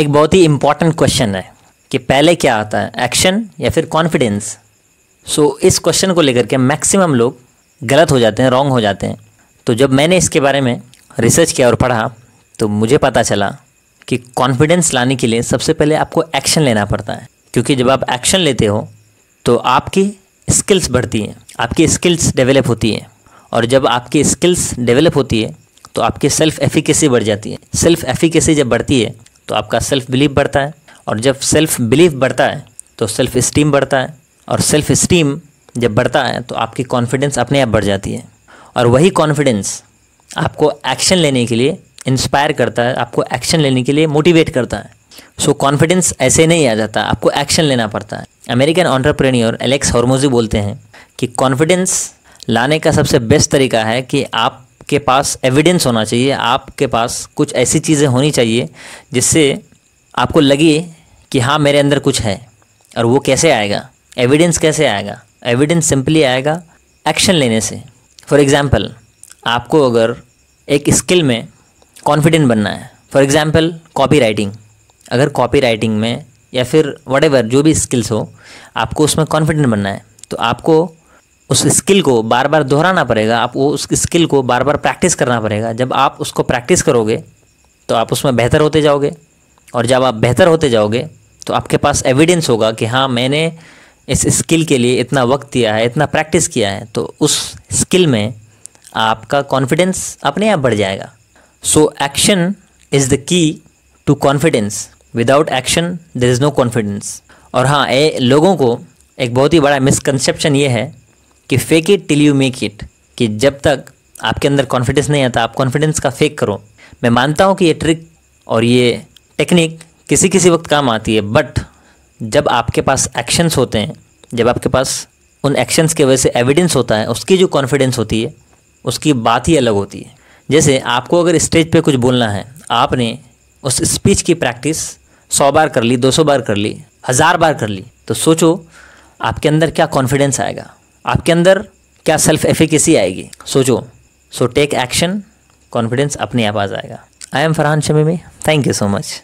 एक बहुत ही important question है कि पहले क्या आता है एक्शन या फिर कॉन्फिडेंस सो so, इस क्वेश्चन को लेकर के मैक्सिमम लोग गलत हो जाते हैं रॉन्ग हो जाते हैं तो जब मैंने इसके बारे में रिसर्च किया और पढ़ा तो मुझे पता चला कि कॉन्फिडेंस लाने के लिए सबसे पहले आपको एक्शन लेना पड़ता है क्योंकि जब आप एक्शन लेते हो तो आपकी स्किल्स बढ़ती हैं आपकी स्किल्स डेवलप होती हैं और जब आपकी स्किल्स डेवलप होती है तो आपकी सेल्फ एफिकेसी बढ़ जाती है सेल्फ एफिकेसी जब बढ़ती है तो आपका सेल्फ बिलीव बढ़ता है और जब सेल्फ बिलीव बढ़ता है तो सेल्फ इस्टीम बढ़ता है और सेल्फ इस्टीम जब बढ़ता है तो आपकी कॉन्फिडेंस अपने आप बढ़ जाती है और वही कॉन्फिडेंस आपको एक्शन लेने के लिए इंस्पायर करता है आपको एक्शन लेने के लिए मोटिवेट करता है सो so, कॉन्फिडेंस ऐसे नहीं आ जाता आपको एक्शन लेना पड़ता है अमेरिकन ऑन्टरप्रेन्योर एलेक्स हॉर्मोजी बोलते हैं कि कॉन्फिडेंस लाने का सबसे बेस्ट तरीका है कि आप आपके पास एविडेंस होना चाहिए आपके पास कुछ ऐसी चीज़ें होनी चाहिए जिससे आपको लगे कि हाँ मेरे अंदर कुछ है और वो कैसे आएगा एविडेंस कैसे आएगा एविडेंस सिंपली आएगा एक्शन लेने से फॉर एग्ज़ाम्पल आपको अगर एक स्किल में कॉन्फिडेंट बनना है फॉर एग्ज़ाम्पल कॉपी राइटिंग अगर कॉपी राइटिंग में या फिर वट जो भी स्किल्स हो आपको उसमें कॉन्फिडेंट बनना है तो आपको उस स्किल को बार बार दोहराना पड़ेगा आप वो उस स्किल को बार बार प्रैक्टिस करना पड़ेगा जब आप उसको प्रैक्टिस करोगे तो आप उसमें बेहतर होते जाओगे और जब आप बेहतर होते जाओगे तो आपके पास एविडेंस होगा कि हाँ मैंने इस स्किल के लिए इतना वक्त दिया है इतना प्रैक्टिस किया है तो उस स्किल में आपका कॉन्फिडेंस अपने आप बढ़ जाएगा so action is the key to confidence without action there is no confidence और हाँ ए लोगों को एक बहुत ही बड़ा मिसकनसेप्शन ये है कि fake it till you make it कि जब तक आपके अंदर कॉन्फिडेंस नहीं आता आप कॉन्फिडेंस का फेक करो मैं मानता हूँ कि ये ट्रिक और ये टेक्निक किसी किसी वक्त काम आती है बट जब आपके पास एक्शंस होते हैं जब आपके पास उन एक्शंस के वजह से एविडेंस होता है उसकी जो कॉन्फिडेंस होती है उसकी बात ही अलग होती है जैसे आपको अगर स्टेज पे कुछ बोलना है आपने उस स्पीच की प्रैक्टिस सौ बार कर ली दो सौ बार कर ली हज़ार बार कर ली तो सोचो आपके अंदर क्या कॉन्फिडेंस आएगा आपके अंदर क्या सेल्फ एफिकेसी आएगी सोचो सो टेक एक्शन कॉन्फिडेंस अपने आप आ जाएगा आई एम फरहान शमी में थैंक यू सो मच